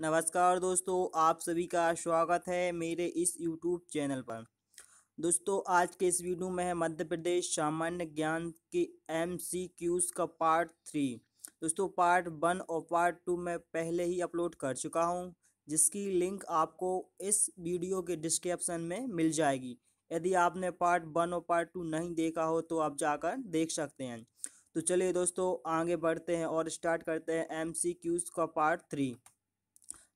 नमस्कार दोस्तों आप सभी का स्वागत है मेरे इस यूट्यूब चैनल पर दोस्तों आज के इस वीडियो में है मध्य प्रदेश सामान्य ज्ञान के एम सी क्यूज़ का पार्ट थ्री दोस्तों पार्ट वन और पार्ट टू मैं पहले ही अपलोड कर चुका हूं जिसकी लिंक आपको इस वीडियो के डिस्क्रिप्शन में मिल जाएगी यदि आपने पार्ट वन और पार्ट टू नहीं देखा हो तो आप जाकर देख सकते हैं तो चलिए दोस्तों आगे बढ़ते हैं और स्टार्ट करते हैं एम सी क्यूज़ का पार्ट थ्री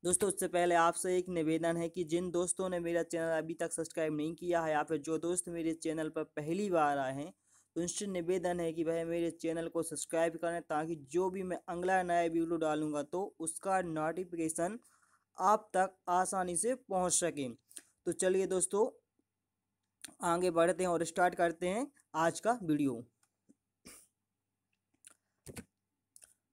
दोस्तों उससे पहले आपसे एक निवेदन है कि जिन दोस्तों ने मेरा चैनल अभी तक सब्सक्राइब नहीं किया है या फिर जो दोस्त मेरे चैनल पर पहली बार आए हैं तो उनसे निवेदन है कि भाई मेरे चैनल को सब्सक्राइब करें ताकि जो भी मैं अगला नया वीडियो डालूंगा तो उसका नोटिफिकेशन आप तक आसानी से पहुँच सके तो चलिए दोस्तों आगे बढ़ते हैं और स्टार्ट करते हैं आज का वीडियो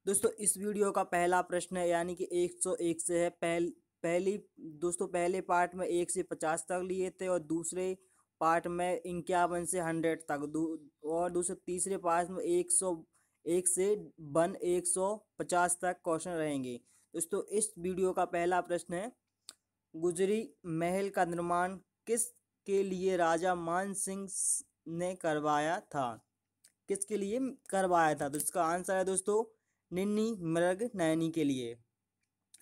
दोस्तों इस वीडियो का पहला प्रश्न है यानी कि 101 से है पहल पहली दोस्तों पहले पार्ट में एक से पचास तक लिए थे और दूसरे पार्ट में इक्यावन से हंड्रेड तक और दूसरे तीसरे पार्ट में एक सौ एक से वन एक सौ पचास तक क्वेश्चन रहेंगे दोस्तों इस वीडियो का पहला प्रश्न है गुजरी महल का निर्माण किस के लिए राजा मान सिंह ने करवाया था किसके लिए करवाया था तो इसका आंसर है दोस्तों निन्नी मृग नयनी के लिए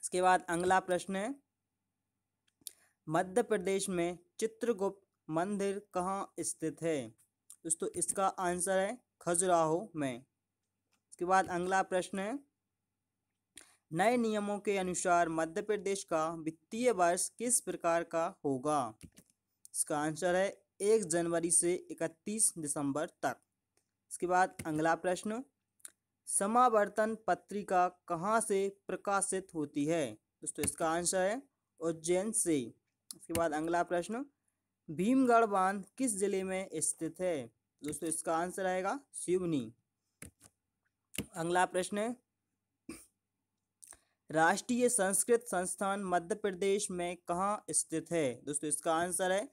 इसके बाद अगला प्रश्न है मध्य प्रदेश में चित्रगुप्त मंदिर कहाँ स्थित है दोस्तों इसका आंसर है खजुराहो में इसके बाद अगला प्रश्न है नए नियमों के अनुसार मध्य प्रदेश का वित्तीय वर्ष किस प्रकार का होगा इसका आंसर है एक जनवरी से इकतीस दिसंबर तक इसके बाद अगला प्रश्न समावर्तन पत्रिका कहाँ से प्रकाशित होती है दोस्तों इसका आंसर है उज्जैन से उसके बाद अगला प्रश्न भीमगढ़ बांध किस जिले में स्थित है दोस्तों इसका आंसर आएगा सिवनी अगला प्रश्न है राष्ट्रीय संस्कृत संस्थान मध्य प्रदेश में कहाँ स्थित है दोस्तों इसका आंसर है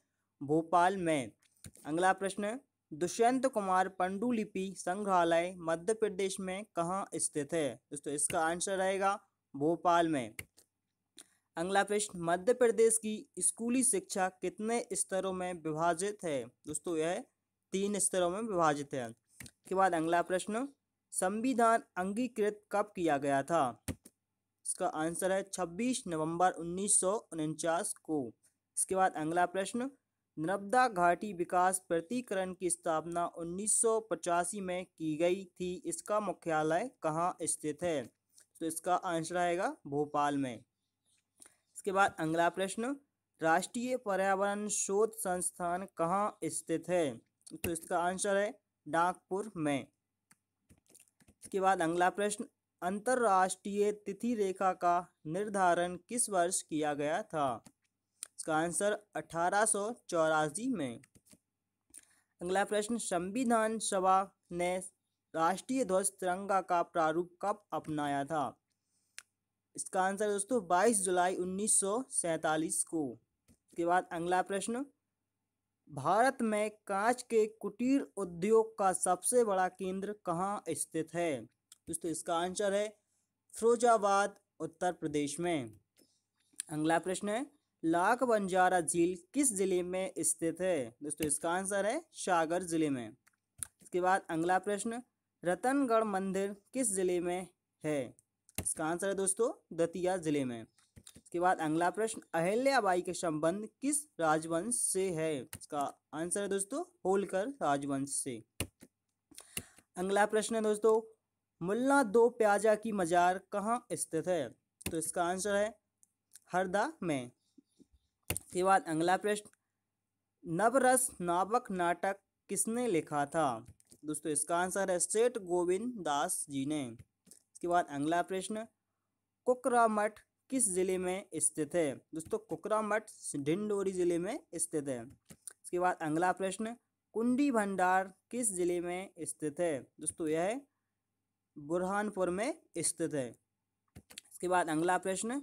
भोपाल में अगला प्रश्न दुष्यंत कुमार पंडुलिपि संग्रहालय मध्य प्रदेश में कहाँ स्थित है दोस्तों इसका आंसर रहेगा भोपाल में अगला प्रश्न मध्य प्रदेश की स्कूली शिक्षा कितने स्तरों में विभाजित है दोस्तों यह तीन स्तरों में विभाजित है के बाद अगला प्रश्न संविधान अंगीकृत कब किया गया था इसका आंसर है 26 नवंबर उन्नीस को इसके बाद अगला प्रश्न नर्मदा घाटी विकास प्रतिकरण की स्थापना उन्नीस में की गई थी इसका मुख्यालय कहाँ स्थित है तो इसका आंसर आएगा भोपाल में इसके बाद अगला प्रश्न राष्ट्रीय पर्यावरण शोध संस्थान कहाँ स्थित है तो इसका आंसर है नागपुर में इसके बाद अगला प्रश्न अंतर्राष्ट्रीय तिथि रेखा का निर्धारण किस वर्ष किया गया था इसका आंसर अठारह में अगला प्रश्न संविधान सभा ने राष्ट्रीय ध्वज तिरंगा का प्रारूप कब अपनाया था इसका आंसर दोस्तों 22 जुलाई 1947 को इसके बाद अगला प्रश्न भारत में कांच के कुटीर उद्योग का सबसे बड़ा केंद्र कहाँ स्थित है दोस्तों इसका आंसर है फिरोजाबाद उत्तर प्रदेश में अगला प्रश्न है लाख बंजारा झील किस जिले में स्थित है दोस्तों इसका आंसर है सागर जिले में इसके बाद अगला प्रश्न रतनगढ़ मंदिर किस जिले में है इसका आंसर है दोस्तों दतिया जिले में इसके बाद अगला प्रश्न अहिल्याबाई के संबंध किस राजवंश से है इसका आंसर है दोस्तों होलकर राजवंश से अगला प्रश्न है दोस्तों मुल्ला दो प्याजा की मजार कहाँ स्थित है तो इसका आंसर है हरदा में इसके बाद अगला प्रश्न नवरस नावक नाटक किसने लिखा था दोस्तों इसका आंसर है सेठ गोविंद दास जी ने इसके बाद अगला प्रश्न कुकरा मठ किस जिले में स्थित है दोस्तों कुकरा मठ ढिंडोरी जिले में स्थित है इसके बाद अगला प्रश्न कुंडी भंडार किस जिले में स्थित है दोस्तों यह बुरहानपुर में स्थित है इसके बाद अगला प्रश्न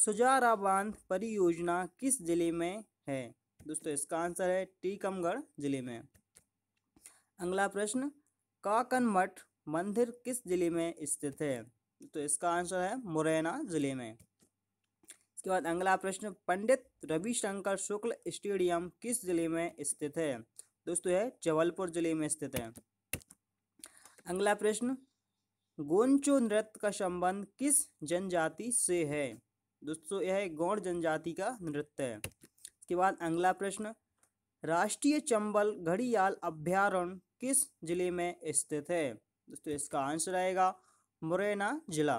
सुजारा बांध परियोजना किस जिले में है दोस्तों इसका आंसर है टीकमगढ़ जिले में अगला प्रश्न काकन मठ मंदिर किस जिले में स्थित है तो इसका आंसर है मुरैना जिले में इसके बाद अगला प्रश्न पंडित रविशंकर शुक्ल स्टेडियम किस जिले में स्थित है दोस्तों है जबलपुर जिले में स्थित है अगला प्रश्न गोंचो नृत्य का संबंध किस जनजाति से है दोस्तों यह गौड़ जनजाति का नृत्य है इसके बाद अगला प्रश्न राष्ट्रीय चंबल घड़ियाल अभ्यारण्य किस जिले में स्थित है दोस्तों इसका आंसर आएगा मुरैना जिला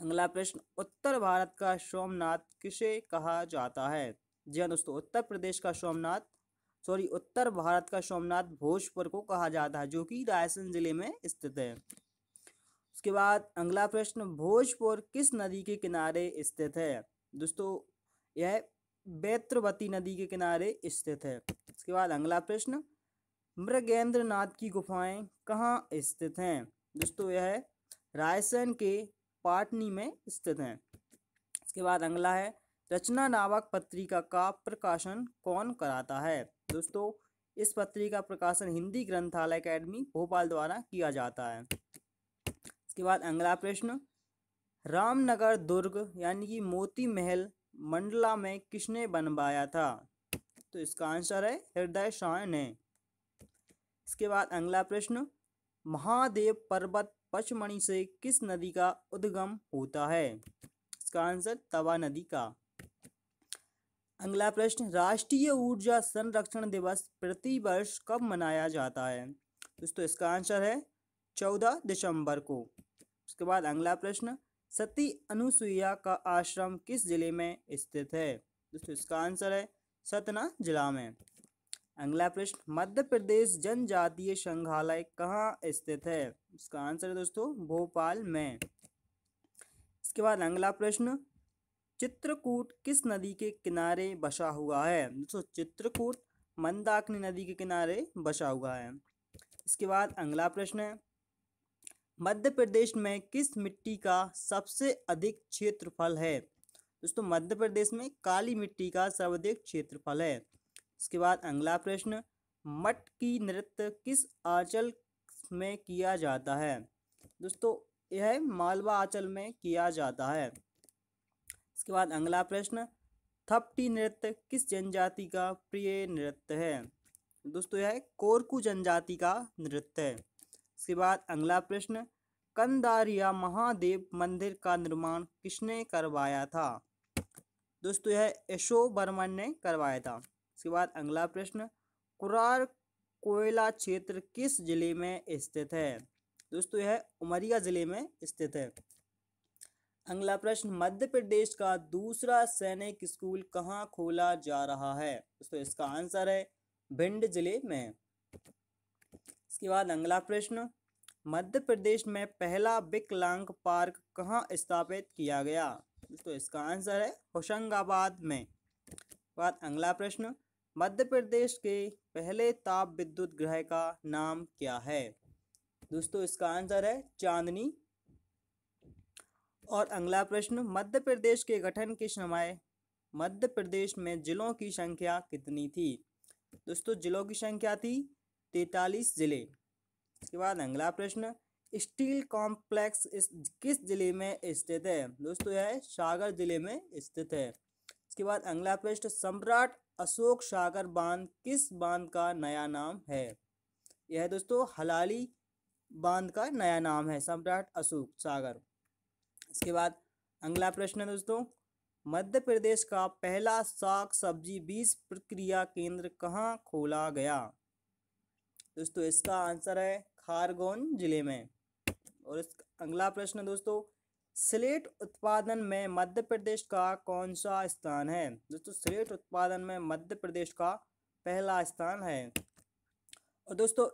अगला प्रश्न उत्तर भारत का सोमनाथ किसे कहा जाता है जी हाँ दोस्तों उत्तर प्रदेश का सोमनाथ सॉरी उत्तर भारत का सोमनाथ भोजपुर को कहा जाता है जो कि रायसेन जिले में स्थित है उसके बाद अगला प्रश्न भोजपुर किस नदी के किनारे स्थित है दोस्तों यह बेत्रवती नदी के किनारे स्थित है इसके बाद अगला प्रश्न मृगेंद्र नाथ की गुफाएं कहाँ स्थित हैं दोस्तों यह रायसेन के पाटनी में स्थित हैं इसके बाद अगला है रचना नामक पत्रिका का प्रकाशन कौन कराता है दोस्तों इस पत्रिका प्रकाशन हिंदी ग्रंथालय अकेडमी भोपाल द्वारा किया जाता है इसके बाद अगला प्रश्न रामनगर दुर्ग यानी कि मोती महल मंडला में किसने बनवाया था तो इसका आंसर है हृदय शाह ने इसके बाद अगला प्रश्न महादेव पर्वत पचमणी से किस नदी का उद्गम होता है इसका आंसर तवा नदी का अगला प्रश्न राष्ट्रीय ऊर्जा संरक्षण दिवस प्रति वर्ष कब मनाया जाता है दोस्तों इसका आंसर है चौदह दिसंबर को उसके बाद अगला प्रश्न सती अनुसुईया का आश्रम किस जिले में स्थित है दोस्तों इसका आंसर है सतना जिला में अगला प्रश्न मध्य प्रदेश जनजातीय संग्रहालय कहाँ स्थित है इसका आंसर है दोस्तों भोपाल में इसके बाद अगला प्रश्न चित्रकूट किस नदी के किनारे बसा हुआ है दोस्तों चित्रकूट मंदाकिनी नदी के किनारे बसा हुआ है इसके बाद अगला प्रश्न है मध्य प्रदेश में किस मिट्टी का सबसे अधिक क्षेत्रफल है दोस्तों मध्य प्रदेश में काली मिट्टी का सर्वाधिक क्षेत्रफल है इसके बाद अगला प्रश्न मट की नृत्य किस आंचल में किया जाता है दोस्तों यह मालवा आंचल में किया जाता है इसके बाद अगला प्रश्न थपटी नृत्य किस जनजाति का प्रिय नृत्य है दोस्तों यह कोरकू जनजाति का नृत्य है इसके बाद अगला प्रश्न कंदारिया महादेव मंदिर का निर्माण किसने करवाया था दोस्तों यह यशो बर्मन ने करवाया था इसके बाद अगला प्रश्न कुरार कोयला क्षेत्र किस जिले में स्थित है दोस्तों यह उमरिया जिले में स्थित है अगला प्रश्न मध्य प्रदेश का दूसरा सैनिक स्कूल कहाँ खोला जा रहा है दोस्तों इसका आंसर है भिंड जिले में इसके बाद अगला प्रश्न मध्य प्रदेश में पहला विकलांग पार्क कहाँ स्थापित किया गया तो इसका आंसर है होशंगाबाद में बाद अगला प्रश्न मध्य प्रदेश के पहले ताप विद्युत ग्रह का नाम क्या है दोस्तों इसका आंसर है चांदनी और अगला प्रश्न मध्य प्रदेश के गठन के समय मध्य प्रदेश में जिलों की संख्या कितनी थी दोस्तों जिलों की संख्या थी तैतालीस जिले इसके बाद अगला प्रश्न स्टील कॉम्प्लेक्स इस किस जिले में स्थित है दोस्तों यह सागर जिले में स्थित है इसके बाद अगला प्रश्न सम्राट अशोक सागर बांध किस बांध का नया नाम है यह दोस्तों हलाली बांध का नया नाम है सम्राट अशोक सागर इसके बाद अगला प्रश्न है दोस्तों मध्य प्रदेश का पहला साग सब्जी बीज प्रक्रिया केंद्र कहाँ खोला गया दोस्तों इसका आंसर है खारगोन जिले में और इस अगला प्रश्न दोस्तों स्लेट उत्पादन में मध्य प्रदेश का कौन सा स्थान है दोस्तों स्लेट उत्पादन में मध्य प्रदेश का पहला स्थान है और दोस्तों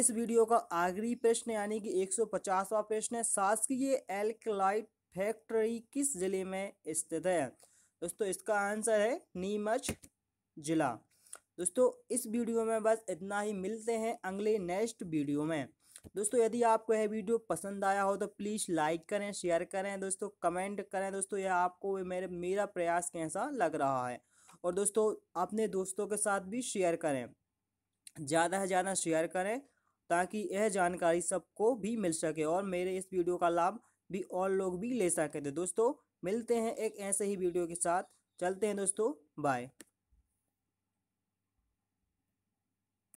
इस वीडियो का आखिरी प्रश्न यानी कि 150वां प्रश्न है शासकीय एल्कलाइट फैक्ट्री किस जिले में स्थित है दोस्तों इसका आंसर है नीमच जिला दोस्तों इस वीडियो में बस इतना ही मिलते हैं अगले नेक्स्ट वीडियो में दोस्तों यदि आपको यह वीडियो पसंद आया हो तो प्लीज़ लाइक करें शेयर करें दोस्तों कमेंट करें दोस्तों यह आपको मेरे मेरा प्रयास कैसा लग रहा है और दोस्तों अपने दोस्तों के साथ भी शेयर करें ज़्यादा से ज़्यादा शेयर करें ताकि यह जानकारी सबको भी मिल सके और मेरे इस वीडियो का लाभ भी और लोग भी ले सकें तो दोस्तों मिलते हैं एक ऐसे ही वीडियो के साथ चलते हैं दोस्तों बाय